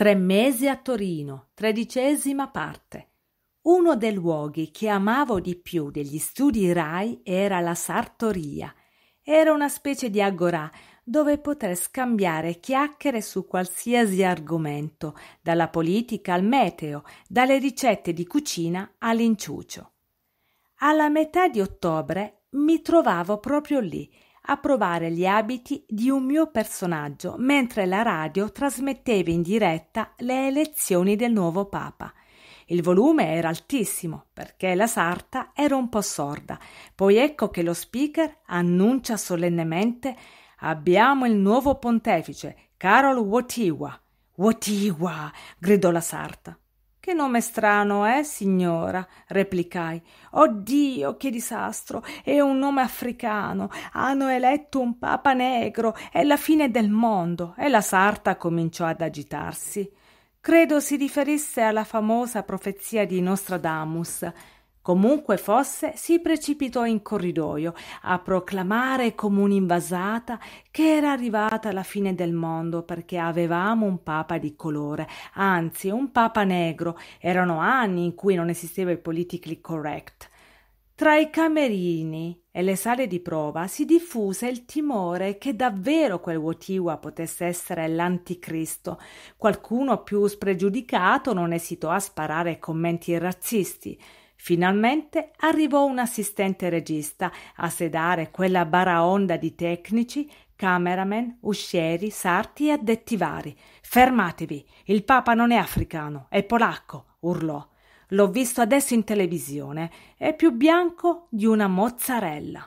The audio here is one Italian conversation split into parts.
Tre mesi a Torino, tredicesima parte. Uno dei luoghi che amavo di più degli studi RAI era la sartoria. Era una specie di agorà dove poter scambiare chiacchiere su qualsiasi argomento, dalla politica al meteo, dalle ricette di cucina all'inciuccio. Alla metà di ottobre mi trovavo proprio lì a provare gli abiti di un mio personaggio mentre la radio trasmetteva in diretta le elezioni del nuovo Papa. Il volume era altissimo perché la sarta era un po' sorda. Poi ecco che lo speaker annuncia solennemente Abbiamo il nuovo pontefice, Carol Wotiwa. Wotiwa! gridò la sarta. Che nome strano, eh, signora? replicai. Oh Dio, che disastro! È un nome africano. Hanno eletto un papa negro. È la fine del mondo. E la sarta cominciò ad agitarsi. Credo si riferisse alla famosa profezia di Nostradamus. Comunque fosse, si precipitò in corridoio a proclamare come un'invasata che era arrivata la fine del mondo perché avevamo un papa di colore, anzi un papa negro. Erano anni in cui non esisteva il politically correct. Tra i camerini e le sale di prova si diffuse il timore che davvero quel Wotiwa potesse essere l'anticristo. Qualcuno più spregiudicato non esitò a sparare commenti razzisti. Finalmente arrivò un assistente regista a sedare quella baraonda di tecnici, cameraman, uscieri, sarti e addetti vari. Fermatevi, il Papa non è africano, è polacco, urlò. L'ho visto adesso in televisione, è più bianco di una mozzarella.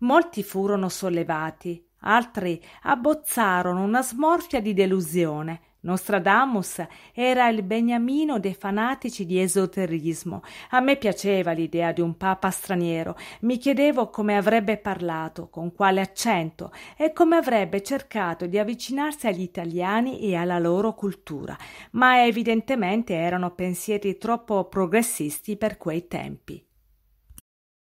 Molti furono sollevati, altri abbozzarono una smorfia di delusione Nostradamus era il beniamino dei fanatici di esoterismo. A me piaceva l'idea di un papa straniero. Mi chiedevo come avrebbe parlato, con quale accento e come avrebbe cercato di avvicinarsi agli italiani e alla loro cultura. Ma evidentemente erano pensieri troppo progressisti per quei tempi.